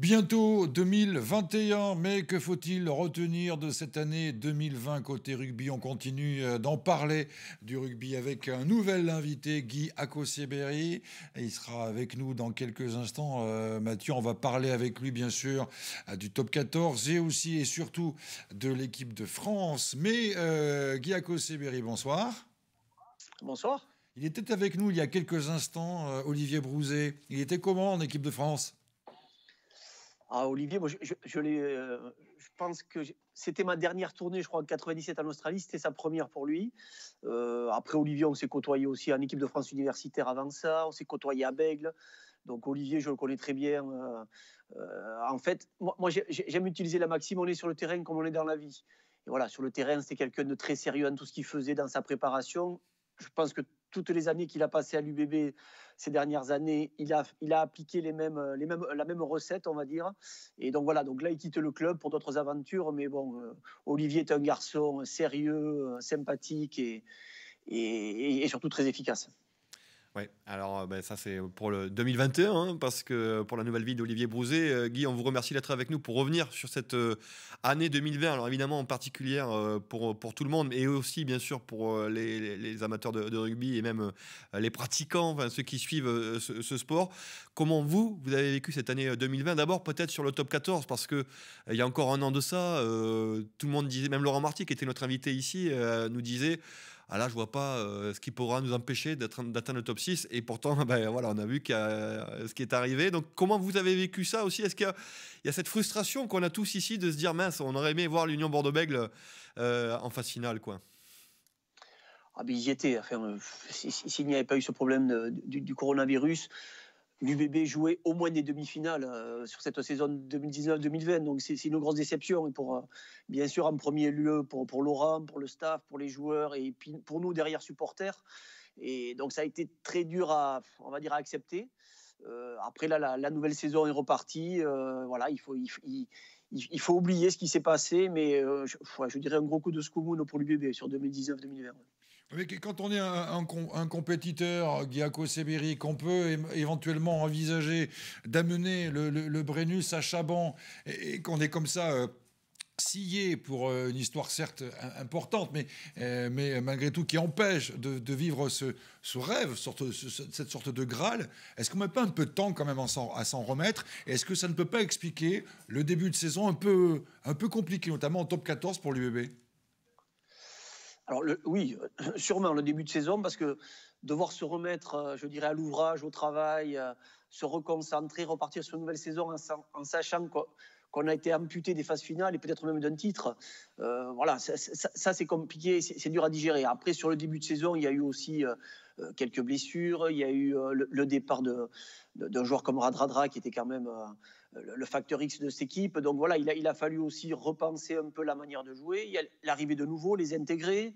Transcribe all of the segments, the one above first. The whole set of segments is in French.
Bientôt 2021, mais que faut-il retenir de cette année 2020 côté rugby On continue euh, d'en parler du rugby avec un nouvel invité, Guy Akoseberi. Il sera avec nous dans quelques instants. Euh, Mathieu, on va parler avec lui bien sûr euh, du top 14 et aussi et surtout de l'équipe de France. Mais Guy Akoseberi, bonsoir. Bonsoir. Il était avec nous il y a quelques instants, Olivier Brouzet. Il était comment en équipe de France Olivier, moi, je, euh, pense que c'était ma dernière tournée, je crois, en 97 en Australie. C'était sa première pour lui. Euh, après, Olivier, on s'est côtoyé aussi en équipe de France universitaire avant ça. On s'est côtoyé à Bègle. Donc, Olivier, je le connais très bien. Euh, en fait, moi, moi j'aime utiliser la maxime on est sur le terrain comme on est dans la vie. Et voilà, sur le terrain, c'était quelqu'un de très sérieux en tout ce qu'il faisait dans sa préparation. Je pense que toutes les années qu'il a passé à l'UBB ces dernières années, il a, appliqué les mêmes, euh, les la même recette, on va dire. Et donc voilà, donc là, il quitte le club pour d'autres aventures. Mais bon, euh, Olivier est un garçon sérieux, euh, sympathique et surtout très efficace. Oui, alors euh, ben, ça c'est pour le 2021, hein, parce que pour la nouvelle vie d'Olivier Brouzet, euh, Guy, on vous remercie d'être avec nous pour revenir sur cette euh, année 2020, alors évidemment en particulier pour, pour tout le monde, mais aussi bien sûr pour les, amateurs de, rugby et même les pratiquants, ceux qui suivent ce, sport. Comment vous, vous avez vécu cette année 2020 D'abord peut-être sur le top 14, parce qu'il il y a encore un an de ça, tout le monde disait, même Laurent Marty qui était notre invité ici, nous disait ah là, je vois pas euh, ce qui pourra nous empêcher d'atteindre le top 6. Et pourtant, ben, voilà, on a vu euh, ce qui est arrivé. Donc, comment vous avez vécu ça aussi Est-ce qu'il y, a cette frustration qu'on a tous ici de se dire, mince, on aurait aimé voir l'Union Bordeaux-Bègle euh, en phase finale quoi ah ben, ils y étaient. S'il n'y avait pas eu ce problème du, coronavirus, l'UBB jouait au moins des demi-finales euh, sur cette saison 2019-2020. Donc c'est une grosse déception. pour, euh, bien sûr, en premier lieu, pour, pour Laurent, pour le staff, pour les joueurs et pour nous, derrière supporters. Et donc ça a été très dur à, on va dire, à accepter. Euh, après, là, la, nouvelle saison est repartie. voilà, il faut, oublier ce qui s'est passé. Mais je, je, dirais un gros coup de scoumoune pour l'UBB sur 2019-2020 quand on est un, compétiteur, euh, Giaco Sébéry, qu'on peut éventuellement envisager d'amener le, le, Brennus à Chaban et, qu'on est comme ça. Euh, scié pour euh, une histoire certes importante, mais, malgré tout qui empêche de, vivre ce, rêve, cette sorte de Graal, est-ce qu'on n'a pas un peu de temps quand même à s'en remettre est-ce que ça ne peut pas expliquer le début de saison un peu, un peu compliqué, notamment en top 14 pour l'UBB alors oui, euh, sûrement le début de saison, parce que devoir se remettre, euh, je dirais, à l'ouvrage, au travail, euh, se reconcentrer, repartir sur une nouvelle saison en, sachant qu'on a été amputé des phases finales et peut-être même d'un titre. voilà, ça, c'est compliqué, c'est dur à digérer. Après, sur le début de saison, il y a eu aussi quelques blessures, il y a eu le, départ d'un de, joueur comme Radradra qui était quand même euh, le facteur X de cette équipe. Donc voilà, il a, fallu aussi repenser un peu la manière de jouer. Il y a l'arrivée de nouveaux, les intégrer.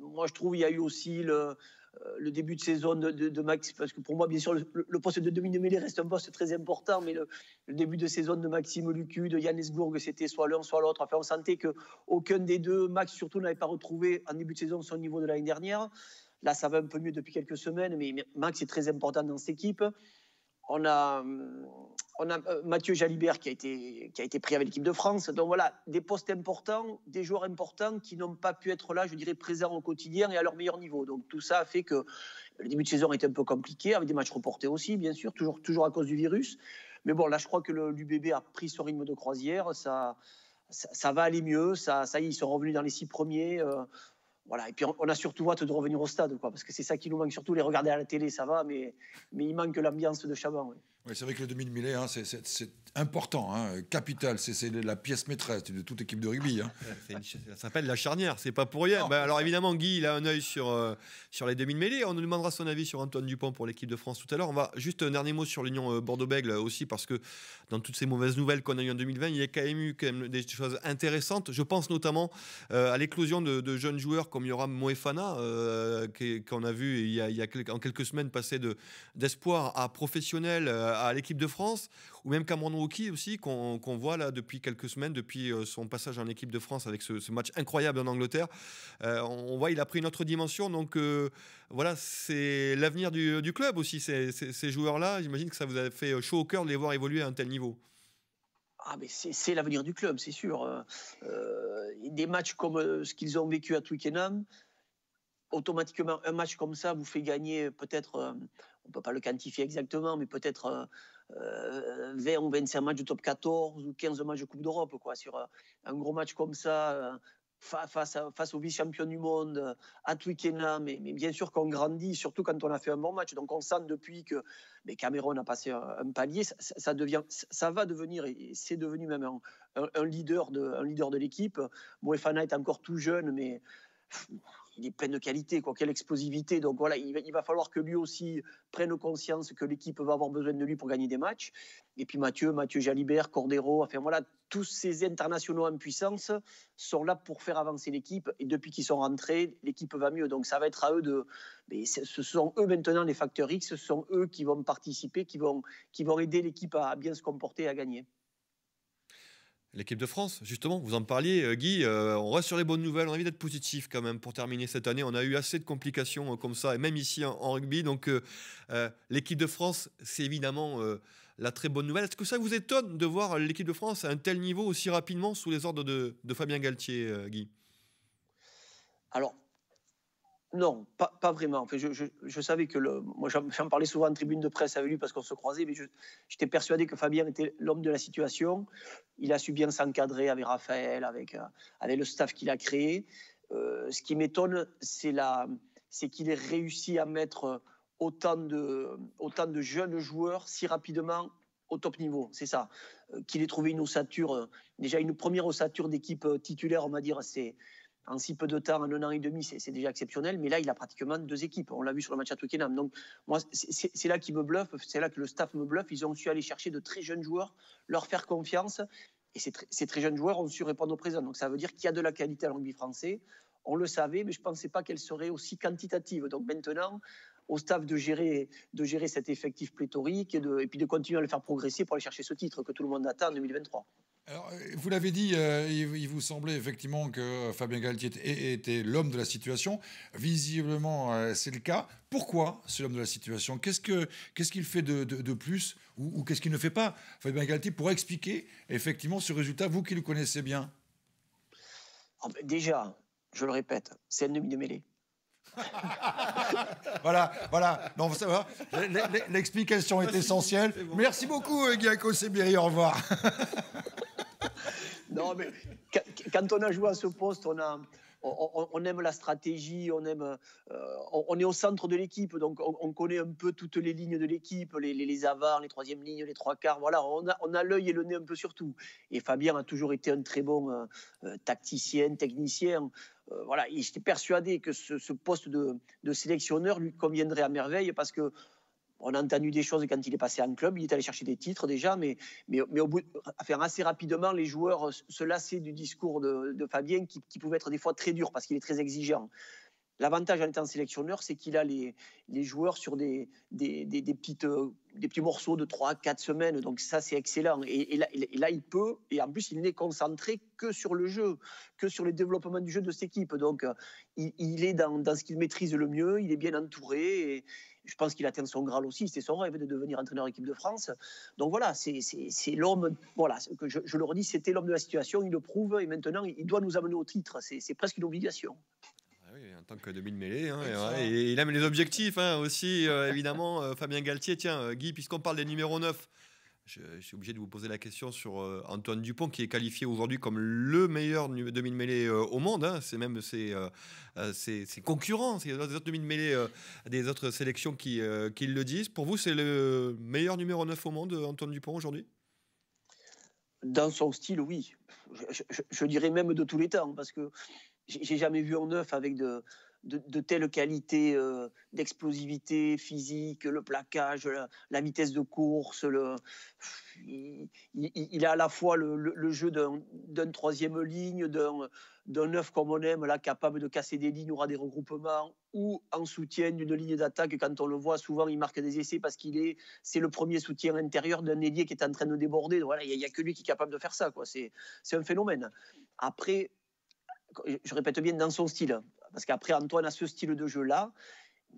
Moi, je trouve il y a eu aussi le, euh, début de saison de, Max parce que pour moi, bien sûr, le, poste de demi-mêlée reste un poste très important, mais le, début de saison de Maxime Lucu, de Yannis Gourg, c'était soit l'un, soit l'autre. Enfin, on sentait qu'aucun des deux, Max surtout, n'avait pas retrouvé en début de saison son niveau de l'année dernière. Là, ça va un peu mieux depuis quelques semaines, mais Max est très important dans cette équipe. On a, euh, on a euh, Mathieu Jalibert qui a été, qui a été pris avec l'équipe de France. Donc voilà, des postes importants, des joueurs importants qui n'ont pas pu être là, je dirais, présents au quotidien et à leur meilleur niveau. Donc tout ça a fait que le début de saison était un peu compliqué, avec des matchs reportés aussi, bien sûr, toujours, toujours à cause du virus. Mais bon, là, je crois que l'UBB a pris son rythme de croisière. Ça, ça, va aller mieux. Ça, ça y est, ils sont revenus dans les six premiers. Euh, voilà. Et puis on a surtout hâte de revenir au stade, quoi, parce que c'est ça qui nous manque surtout. Les regarder à la télé, ça va, mais, il manque l'ambiance de Chaban c'est vrai que le demi-de-mêlée, c'est important, hein. capital, c'est la pièce maîtresse de toute équipe de rugby. Hein. ça s'appelle la charnière, c'est pas pour rien. Bah, alors évidemment, Guy, il a un œil sur, euh, sur les demi mêlée On nous demandera son avis sur Antoine Dupont pour l'équipe de France tout à l'heure. On va juste un dernier mot sur l'Union euh, Bordeaux-Bègle aussi, parce que dans toutes ces mauvaises nouvelles qu'on a eues en 2020, il y a quand même eu des choses intéressantes. Je pense notamment euh, à l'éclosion de, jeunes joueurs comme Yoram Moefana, qu'on a vu il a, en quelques semaines passer d'espoir à professionnel à l'équipe de France, ou même Cameron Rookie aussi, qu'on voit là depuis quelques semaines, depuis euh, son passage en équipe de France avec ce, match incroyable en Angleterre. Euh, on voit il a pris une autre dimension. Donc euh, voilà, c'est l'avenir du, club aussi, ces, ces, joueurs-là. J'imagine que ça vous a fait chaud au cœur de les voir évoluer à un tel niveau. Ah, mais c'est l'avenir du club, c'est sûr. des matchs comme ce qu'ils ont vécu à Twickenham, automatiquement, un match comme ça vous fait gagner euh, peut-être, euh, on ne peut pas le quantifier exactement, mais peut-être 20 euh, ou 25 matchs de top 14 ou 15 matchs de Coupe d'Europe. Quoi, sur un gros match comme ça, face, face au vice-champion du monde, à Twickenham, mais, mais bien sûr qu'on grandit, surtout quand on a fait un bon match. Donc on sent depuis que mais Cameron a passé un, palier, ça, devient, ça va devenir, et c'est devenu même un, un, leader de, leader de l'équipe. Moefana est encore tout jeune, mais il est plein de qualité, quoi, quelle explosivité. Donc voilà, il va, falloir que lui aussi prenne conscience que l'équipe va avoir besoin de lui pour gagner des matchs. Et puis Mathieu, Mathieu Jalibert, Cordero, enfin voilà, tous ces internationaux en puissance sont là pour faire avancer l'équipe. Et depuis qu'ils sont rentrés, l'équipe va mieux. Donc ça va être à eux de. Mais ce sont eux maintenant les facteurs X, ce sont eux qui vont participer, qui vont, qui vont aider l'équipe à bien se comporter et à gagner l'équipe de France, justement. Vous en parliez, euh, Guy. Euh, on reste sur les bonnes nouvelles. On a envie d'être positif quand même pour terminer cette année. On a eu assez de complications euh, comme ça, et même ici en, rugby. Donc, l'équipe de France, c'est évidemment la très bonne nouvelle. Est-ce que ça vous étonne de voir l'équipe de France à un tel niveau aussi rapidement sous les ordres de, Fabien Galtier, Guy Alors, non, pas, vraiment. je, savais que le, moi, j'en parlais souvent en tribune de presse avec lui parce qu'on se croisait, mais j'étais persuadé que Fabien était l'homme de la situation. Il a su bien s'encadrer avec Raphaël, avec, euh, avec le staff qu'il a créé. Euh, ce qui m'étonne, c'est qu'il ait réussi à mettre autant de, autant de jeunes joueurs si rapidement au top niveau, c'est ça. Euh, qu'il ait trouvé une ossature, déjà une première ossature d'équipe titulaire, on va dire, c'est en si peu de temps, en un an et demi, c'est déjà exceptionnel. Mais là, il a pratiquement deux équipes. On l'a vu sur le match à Twickenham. Donc, moi, c'est là qui me bluffe, c'est là que le staff me bluffe. Ils ont su aller chercher de très jeunes joueurs, leur faire confiance. Et ces très, jeunes joueurs ont su répondre au présent. Donc, ça veut dire qu'il y a de la qualité à rugby français. On le savait, mais je ne pensais pas qu'elle serait aussi quantitative. Donc, maintenant, au staff de gérer, de gérer cet effectif pléthorique et, et puis de continuer à le faire progresser pour aller chercher ce titre que tout le monde attend en 2023. Alors, euh, vous l'avez dit, euh, il, vous semblait effectivement que Fabien Galtier était, l'homme de la situation. Visiblement, euh, c'est le cas. Pourquoi c'est l'homme de la situation Qu'est-ce qu'il ce qu'il fait de, de, plus ou, qu'est-ce qu'il ne fait pas Fabien Galtier pour expliquer effectivement ce résultat, vous qui le connaissez bien. Ah, ben, déjà, je le répète, c'est un demi de mêlée. voilà, voilà. Non, ça va. L'explication est essentielle. Merci beaucoup, Guillaume Sebiri. Au revoir. quand on a joué à ce poste, on a. On, aime la stratégie, on aime, euh, on est au centre de l'équipe, donc on, connaît un peu toutes les lignes de l'équipe, les, avares, les, avants, les troisièmes lignes, les trois quarts. Voilà, on a, l'œil et le nez un peu sur tout. Et Fabien a toujours été un très bon euh, euh, tacticien, technicien. voilà, il j'étais persuadé que ce, poste de, de sélectionneur lui conviendrait à merveille parce que on a entendu des choses quand il est passé en club, il est allé chercher des titres déjà, mais, mais, mais au bout, à faire assez rapidement, les joueurs se lassaient du discours de, Fabien qui, pouvait être des fois très dur parce qu'il est très exigeant. L'avantage en étant sélectionneur, c'est qu'il a les, joueurs sur des, des, petites, euh, des petits morceaux de 3-4 semaines. Donc ça, c'est excellent. Et, là, il peut, et en plus, il n'est concentré que sur le jeu, que sur le développement du jeu de cette équipe. Donc euh, il, est dans, ce qu'il maîtrise le mieux, il est bien entouré. Et, je pense qu'il atteint son Graal aussi, c'était son rêve de devenir entraîneur équipe de France. Donc voilà, c'est l'homme, voilà, que je, je le redis, c'était l'homme de la situation, il le prouve et maintenant il doit nous amener au titre, c'est presque une obligation en tant que demi-mêlée. Hein, et, il aime les objectifs hein, aussi, euh, évidemment. Euh, Fabien Galtier, tiens, euh, Guy, puisqu'on parle des numéros 9, je, suis obligé de vous poser la question sur Antoine Dupont, qui est qualifié aujourd'hui comme le meilleur demi-mêlée au monde. Hein. c'est même ses, ses, ses concurrents, des autres demi-mêlées des autres sélections qui, qui le disent. Pour vous, c'est le meilleur numéro 9 au monde, Antoine Dupont, aujourd'hui Dans son style, oui. Je, je dirais même de tous les temps, parce que j'ai jamais vu un neuf avec de, de, telles qualités euh, d'explosivité physique, le plaquage, la, vitesse de course. Le, il, a à la fois le, jeu d'un troisième ligne, d'un neuf comme on aime, là, capable de casser des lignes, aura des regroupements, ou en soutien d'une ligne d'attaque. Quand on le voit, souvent, il marque des essais parce qu'il est, c'est le premier soutien intérieur d'un ailier qui est en train de déborder. Voilà, il n'y a, a, que lui qui est capable de faire ça. C'est un phénomène. Après, je répète bien, dans son style. Parce qu'après, Antoine a ce style de jeu-là.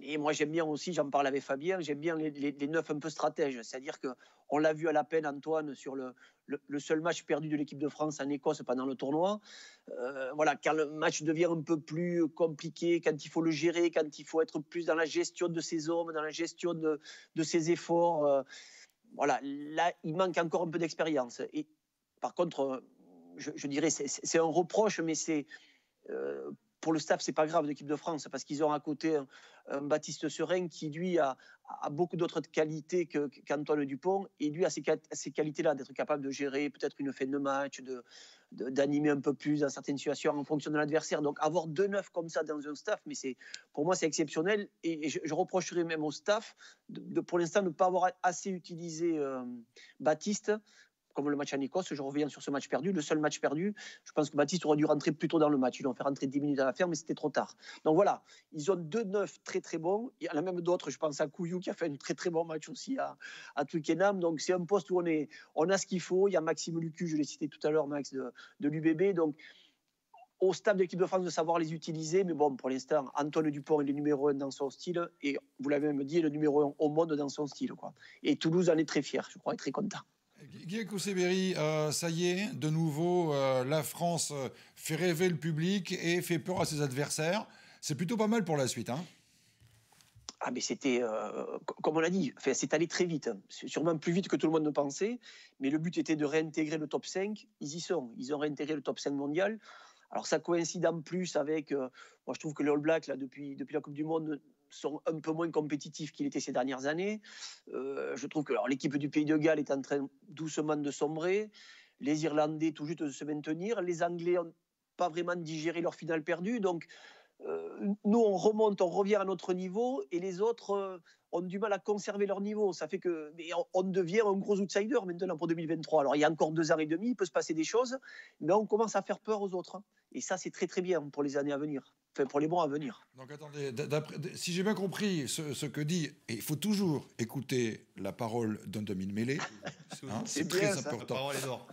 Et moi, j'aime bien aussi, j'en parle avec Fabien, j'aime bien les, les, neufs un peu stratèges. C'est-à-dire qu'on l'a vu à la peine, Antoine, sur le, le, seul match perdu de l'équipe de France en Écosse pendant le tournoi. Euh, voilà, quand le match devient un peu plus compliqué, quand il faut le gérer, quand il faut être plus dans la gestion de ses hommes, dans la gestion de, de ses efforts. Euh, voilà, là, il manque encore un peu d'expérience. Et par contre, euh, je, je dirais, c'est un reproche, mais c'est euh, pour le staff, c'est pas grave l'équipe de France parce qu'ils ont à côté un, Baptiste Serein qui lui a, beaucoup d'autres qualités qu'Antoine Dupont et lui a ces, qualités-là d'être capable de gérer peut-être une fin de match, d'animer de, d'animer un peu plus dans certaines situations en fonction de l'adversaire. Donc avoir deux neufs comme ça dans un staff, mais c'est pour moi c'est exceptionnel et, je, reprocherai reprocherais même au staff de, pour l'instant ne pas avoir assez utilisé euh, Baptiste comme le match à Écosse, je reviens sur ce match perdu. Le seul match perdu, je pense que Baptiste aurait dû rentrer plus tôt dans le match. Ils ont fait rentrer 10 minutes à la ferme, mais c'était trop tard. Donc voilà, ils ont deux neufs très très bons. Il y en a même d'autres, je pense à Couillou qui a fait un très très bon match aussi à, à Twickenham. Donc c'est un poste où on, est, on a ce qu'il faut. Il y a Maxime Lucu, je l'ai cité tout à l'heure, Max, de, l'UBB. Donc au stade de l'équipe de France de savoir les utiliser. Mais bon, pour l'instant, Antoine Dupont, est le numéro un dans son style. Et vous l'avez même dit, est le numéro un au monde dans son style. Quoi. Et Toulouse en est très fier, je crois, et très content. Guy Coussébéry, euh, ça y est, de nouveau, euh, la France fait rêver le public et fait peur à ses adversaires. C'est plutôt pas mal pour la suite. Hein ah mais c'était, euh, comme on l'a dit, c'est allé très vite, hein. c'est sûrement plus vite que tout le monde ne pensait, mais le but était de réintégrer le top 5, ils y sont, ils ont réintégré le top 5 mondial, alors ça coïncide en plus avec, moi je trouve que les All Blacks, là, depuis, depuis la Coupe du Monde, sont un peu moins compétitifs qu'il était ces dernières années. Euh, je trouve que l'équipe du Pays de Galles est en train doucement de sombrer. Les Irlandais tout juste de se maintenir. Les Anglais n'ont pas vraiment digéré leur finale perdue. Donc euh, nous, on remonte, on revient à notre niveau et les autres euh, ont du mal à conserver leur niveau. Ça fait que on, devient un gros outsider maintenant pour 2023. Alors il y a encore deux ans et demi, il peut se passer des choses, mais on commence à faire peur aux autres. Hein. Et ça, c'est très très bien pour les années à venir. Enfin, pour les mois à venir. Donc attendez, si j'ai bien compris ce, que dit, il faut toujours écouter la parole d'un demi-mêlé, hein, c'est très important.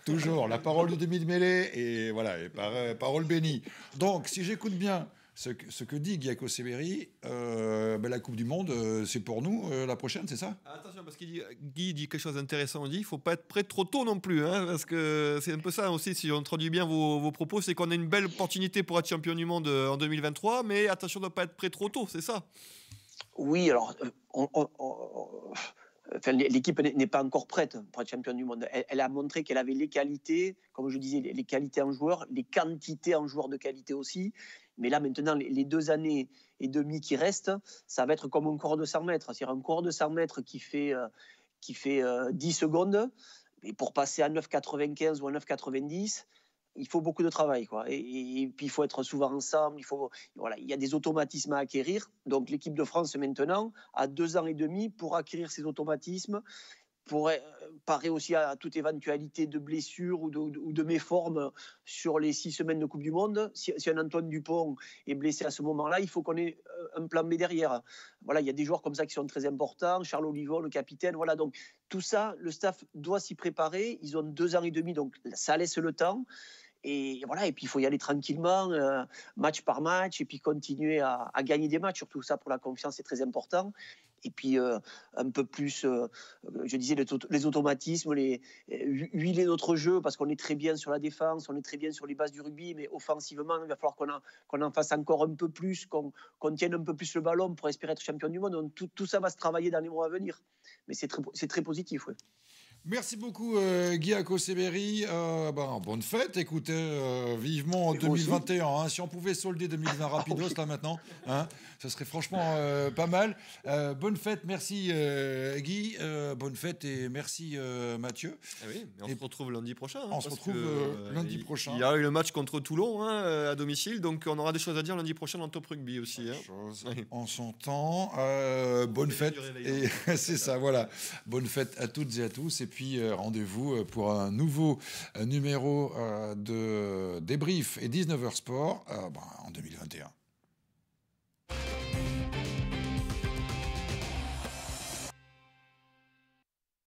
toujours la parole de demi-mêlé et voilà, et euh, parole bénie. Donc si j'écoute bien, ce que, dit Giacomo Severi, euh, ben, la Coupe du Monde, euh, c'est pour nous euh, la prochaine, c'est ça Attention, parce qu'il dit, Guy dit quelque chose d'intéressant. On dit il faut pas être prêt trop tôt non plus, hein, parce que c'est un peu ça aussi. Si on traduit bien vos, vos propos, c'est qu'on a une belle opportunité pour être champion du monde en 2023, mais attention de ne pas être prêt trop tôt, c'est ça Oui, alors l'équipe n'est pas encore prête pour être champion du monde. Elle, a montré qu'elle avait les qualités, comme je disais, les, qualités en joueur, les quantités en joueurs de qualité aussi. Mais là, maintenant, les, deux années et demie qui restent, ça va être comme un coureur de 100 mètres. C'est-à-dire un cours de 100 mètres qui fait, euh, qui fait 10 euh, secondes. Et pour passer à 9,95 ou à 9,90, il faut beaucoup de travail. Quoi. Et, puis, il faut être souvent ensemble. Il, faut, voilà, il y a des automatismes à acquérir. Donc, l'équipe de France, maintenant, a deux ans et demi pour acquérir ces automatismes pourrait euh, parer aussi à toute éventualité de blessure ou de, ou méforme sur les six semaines de Coupe du Monde. Si, un Antoine Dupont est blessé à ce moment-là, il faut qu'on ait euh, un plan B derrière. Voilà, il y a des joueurs comme ça qui sont très importants, Charles Olivon, le capitaine, voilà. Donc tout ça, le staff doit s'y préparer. Ils ont deux ans et demi, donc ça laisse le temps. Et voilà, et puis il faut y aller tranquillement, euh, match par match, et puis continuer à, à gagner des matchs. Surtout ça, pour la confiance, c'est très important et puis euh, un peu plus, euh, euh, je disais, les, automatismes, les, huiler notre jeu, parce qu'on est très bien sur la défense, on est très bien sur les bases du rugby, mais offensivement, il va falloir qu'on en fasse encore un peu plus, qu'on tienne un peu plus le ballon pour espérer être champion du monde. tout, ça va se travailler dans les mois à venir. Mais c'est très, très positif, oui. Merci beaucoup Guy Acosébéry. Euh, euh bah, bonne fête, écoutez, euh, vivement 2021. Hein. si on pouvait solder 2020 ah, rapidos là maintenant, hein, ce serait franchement euh, pas mal. bonne fête, merci Guy. bonne fête et merci Mathieu. Ah on se retrouve lundi prochain. Hein, on se retrouve lundi prochain. Il y a eu le match contre Toulon hein, à domicile, donc on aura des choses à dire lundi prochain dans Top Rugby aussi. En son temps, bonne fête. c'est ça, voilà. Bonne fête à toutes et à tous. Et puis, puis euh, rendez-vous euh, pour un nouveau euh, numéro de débrief et 19h Sport ben, en 2021.